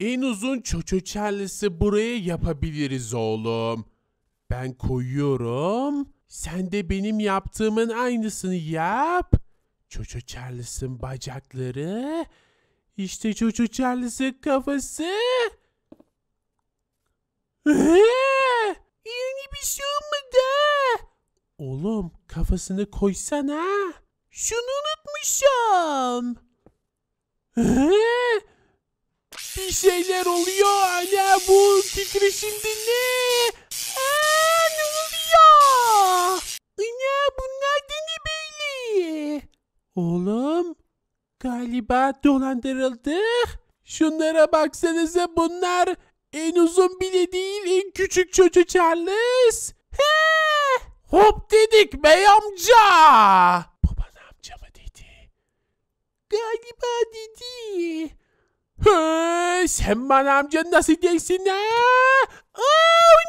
En uzun çoçoçellisi buraya yapabiliriz oğlum. Ben koyuyorum. Sen de benim yaptığımın aynısını yap. Çoço Charles'ın bacakları. İşte Çoço Charles'ın kafası. Yeni bir şey olmadı. Oğlum kafasını koysana. Şunu unutmuşum bir şeyler oluyor. Ana bu titreşimde ne? Aa, ne oluyor? Ana bunlar da ne böyle? Oğlum galiba dolandırıldık. Şunlara baksanıza bunlar en uzun bile değil en küçük çocuğu Charles. He! Hop dedik bey amca. Baban amca mı dedi? Galiba dedi. Hı, sen bana amcan nasıl değilsin ha? Aa, o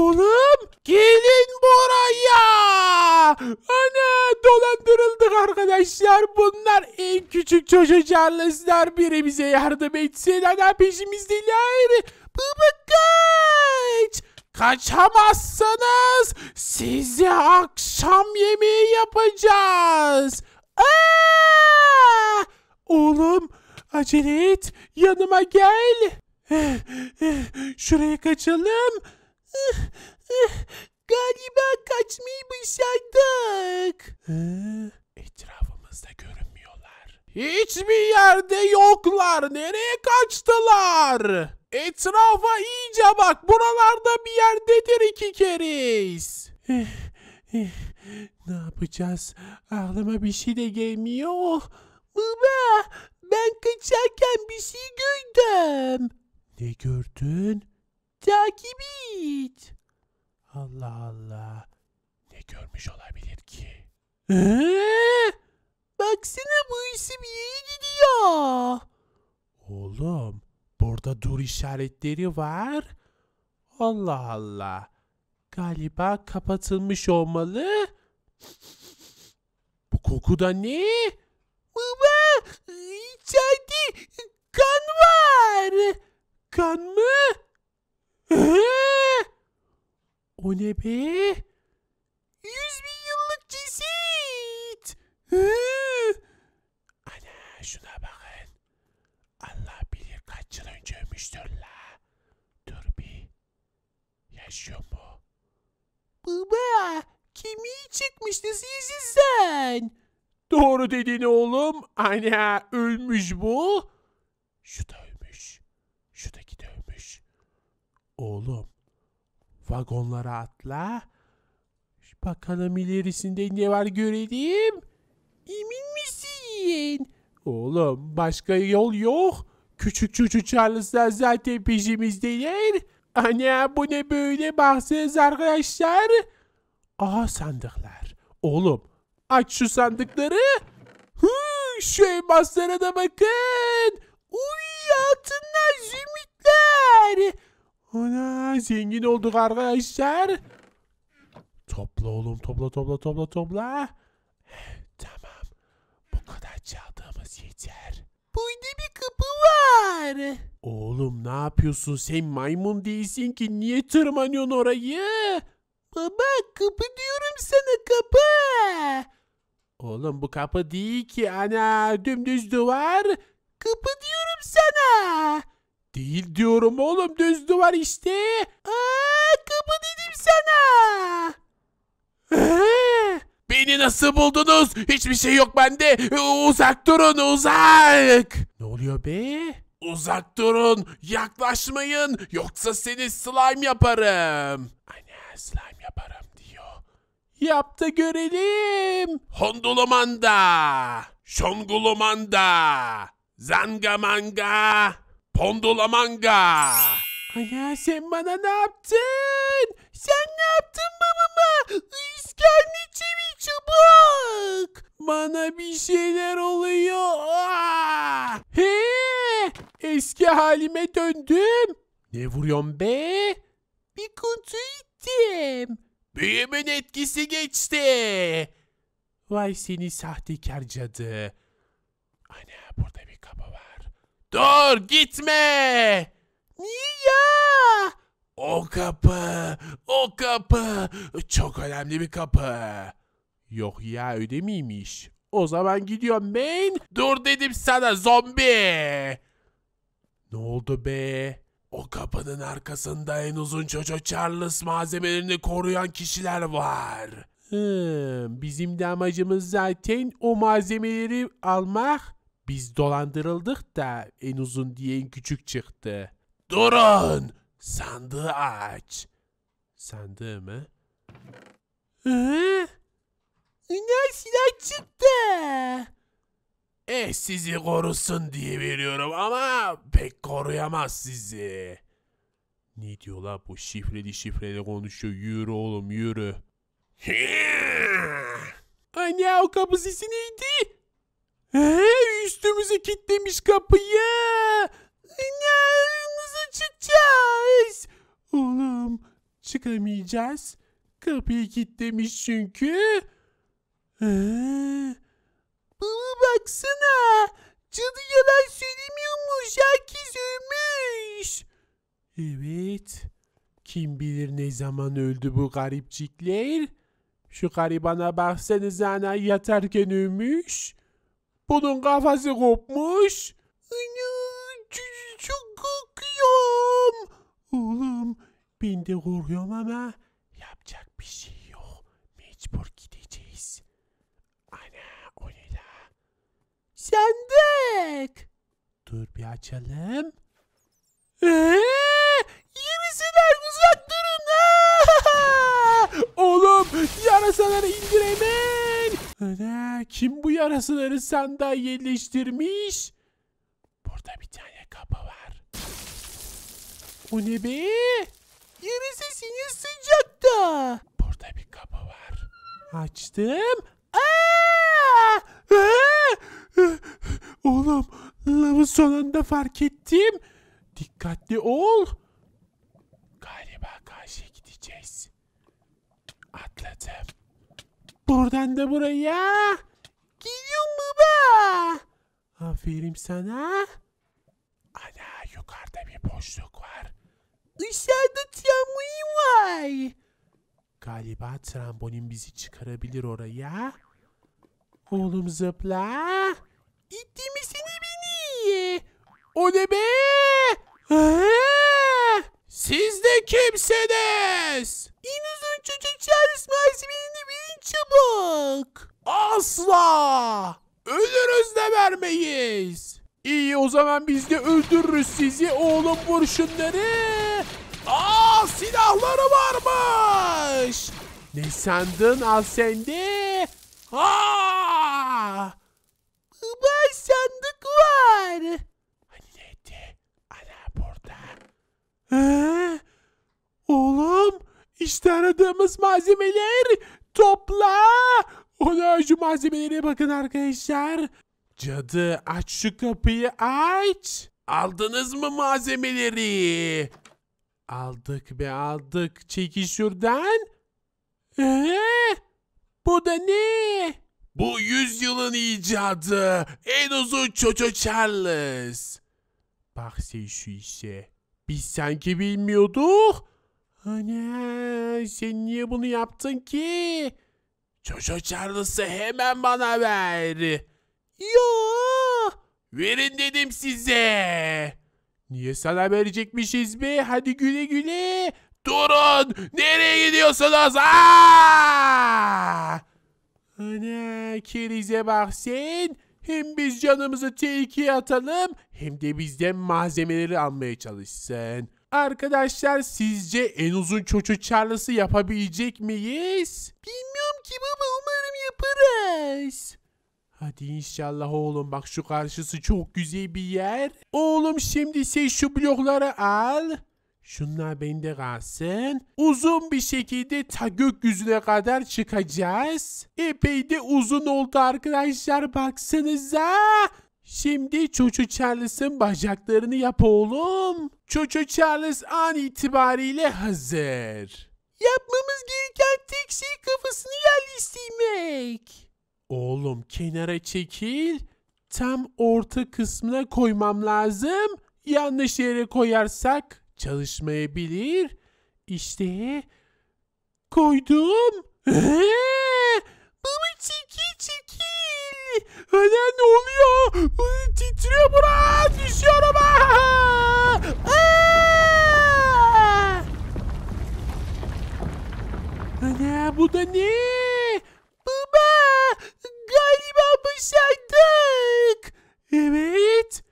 Oğlum gelin buraya. Ana dolandırıldık arkadaşlar. Bunlar en küçük çocuklarlar biri bize yardım etsin. Ana peşimizdeler. Baba kaç. Kaçamazsınız. Sizi akşam yemeği yapacağız. Aa! Oğlum Acele et, yanıma gel. Şuraya kaçalım. Galiba kaçmayı başardık. Etrafımızda görünmüyorlar. Hiçbir yerde yoklar. Nereye kaçtılar? Etrafa iyice bak. Buralarda bir yerdedir iki keriz. ne yapacağız? Aklıma bir şey de gelmiyor. Baba, ben kaçarken bir şey gördüm. Ne gördün? Takip et. Allah Allah. Ne görmüş olabilir ki? Ee, baksana bu isim iyi gidiyor. Oğlum burada dur işaretleri var. Allah Allah. Galiba kapatılmış olmalı. Bu kokuda ne? Bu. İçeride kan var. Kan mı? Ee, o ne be? Yüz bin yıllık ceset. ana şuna bakın. Allah bilir kaç yıl önce ölmüştür la. Dur bir. Yaşıyor mu? Baba kemiği çıkmış nasıl yesin sen? Doğru dedin oğlum. Ana hani ölmüş bu. Şu da ölmüş. Şuradaki de ölmüş. Oğlum vagonlara atla. Bakalım ilerisinde ne var göreyim. Emin misin? Oğlum başka yol yok. Küçük çocuk Charles'lar zaten peşimizdeler. Ana hani bu ne böyle baksanız arkadaşlar. Aha sandıklar. Oğlum Aç şu sandıkları. Hı, şu elmaslara da bakın. Uy altınlar zümrütler. Ana zengin olduk arkadaşlar. Topla oğlum topla topla topla topla. Tamam. Bu kadar çaldığımız yeter. Burada bir kapı var. Oğlum ne yapıyorsun sen maymun değilsin ki niye tırmanıyorsun orayı? Baba kapı diyorum sana kapı. Oğlum bu kapı değil ki ana dümdüz duvar. Kapı diyorum sana. Değil diyorum oğlum düz duvar işte. Aa, kapı dedim sana. beni nasıl buldunuz? Hiçbir şey yok bende. Uzak durun uzak. Ne oluyor be? Uzak durun yaklaşmayın yoksa seni slime yaparım. Anne slime yaparım. Yaptı görelim. Hondulamanda. Şongulamanda. Zangamanga. Pondulamanga. Ana sen bana ne yaptın? Sen ne yaptın babama? İskemli çivi çubuk. Bana bir şeyler oluyor. Ah! He! Eski halime döndüm. Ne vuruyorsun be? Bir kutu ittim. Büyümün etkisi geçti. Vay seni sahtekar cadı. Anne burada bir kaba var. Dur gitme. Niye ya? O kapı, o kapı. Çok önemli bir kapı. Yok ya öyle miymiş? O zaman gidiyorum ben. Dur dedim sana zombi. Ne oldu be? O kapının arkasında en uzun çocuk Charles malzemelerini koruyan kişiler var. Hmm, bizim de amacımız zaten o malzemeleri almak. Biz dolandırıldık da en uzun diye en küçük çıktı. Durun! Sandığı aç. Sandığı mı? Ee? Silah çıktı. Eh sizi korusun diye veriyorum ama pek koruyamaz sizi. Ne diyor la bu şifreli şifreli konuşuyor. Yürü oğlum yürü. Anne o kapı sesi neydi? He, üstümüze kilitlemiş kapıyı. Nerimize çıkacağız? Oğlum çıkamayacağız. Kapıyı kilitlemiş çünkü. He baksana. Cadı yalan söylemiyormuş. Herkes ölmüş. Evet. Kim bilir ne zaman öldü bu garipcikler. Şu garibana baksanıza ana yatarken ölmüş. Bunun kafası kopmuş. Ana çok korkuyorum. Oğlum ben de korkuyorum ama yapacak bir şey yok. Mecbur git. Sandık. Dur bir açalım. Eee, yenisiler uzak durun. Oğlum yarasaları indir hemen. kim bu yarasaları sandığa yerleştirmiş? Burada bir tane kapı var. O ne be? Yarasa sinir sıcakta. Burada bir kapı var. Açtım. kitabın sonunda fark ettim. Dikkatli ol. Galiba karşıya gideceğiz. Atladım. Buradan da buraya. Gidiyor mu be? Aferin sana. Ana yukarıda bir boşluk var. Dışarıda tramvayı var. Galiba trambolin bizi çıkarabilir oraya. Oğlum zıpla. İttiğimi seni ye. O ne be? Siz de kimsiniz? En uzun çocuk çağrısı malzemelerini verin çabuk. Asla. Ölürüz de vermeyiz. İyi o zaman biz de öldürürüz sizi oğlum vur şunları. Aa silahları varmış. Ne sandın al sende? Ha! İşte aradığımız malzemeler. Topla. Ona şu malzemelere bakın arkadaşlar. Cadı aç şu kapıyı aç. Aldınız mı malzemeleri? Aldık be aldık. Çekil şuradan. Ee, bu da ne? Bu yüzyılın icadı. En uzun Çoço Charles. Bak sen şu işe. Biz sanki bilmiyorduk. Anne hani, sen niye bunu yaptın ki? Çocuğu Charles'ı hemen bana ver. Yo. Verin dedim size. Niye sana verecekmişiz be? Hadi güle güle. Durun. Nereye gidiyorsunuz? Aa! Ana hani, kerize bak sen. Hem biz canımızı tehlikeye atalım hem de bizden malzemeleri almaya çalışsın. Arkadaşlar sizce en uzun çoçu çarlısı yapabilecek miyiz? Bilmiyorum ki baba umarım yaparız. Hadi inşallah oğlum bak şu karşısı çok güzel bir yer. Oğlum şimdi sen şu blokları al. Şunlar bende kalsın. Uzun bir şekilde ta gökyüzüne kadar çıkacağız. Epey de uzun oldu arkadaşlar baksanıza. Şimdi Çoçu Charles'ın bacaklarını yap oğlum. Çoçu Charles an itibariyle hazır. Yapmamız gereken tek şey kafasını yerleştirmek. Oğlum kenara çekil. Tam orta kısmına koymam lazım. Yanlış yere koyarsak çalışmayabilir. İşte koydum. Babacığım Ana ne oluyor? Ay, titriyor burası. Düşüyorum. Aa! bu da ne? Baba galiba başardık. Evet.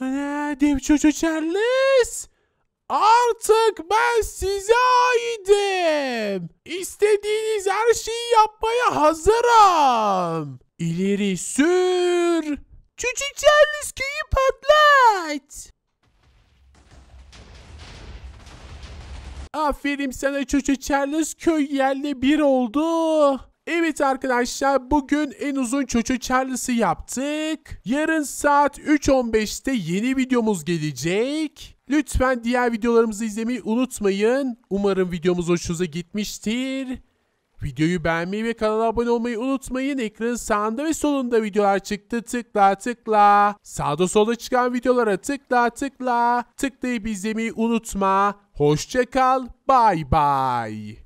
Ana dev çocuğu Charles. Artık ben size aitim. İstediğiniz her şeyi yapmaya hazırım. İleri sür. Küçük köyü patlat. Aferin sana Çoçu Charles köy yerle bir oldu. Evet arkadaşlar bugün en uzun çoçu Charles'ı yaptık. Yarın saat 3.15'te yeni videomuz gelecek. Lütfen diğer videolarımızı izlemeyi unutmayın. Umarım videomuz hoşunuza gitmiştir. Videoyu beğenmeyi ve kanala abone olmayı unutmayın. Ekranın sağında ve solunda videolar çıktı. Tıkla tıkla. Sağda solda çıkan videolara tıkla tıkla. Tıklayıp izlemeyi unutma. Hoşçakal. Bay bay.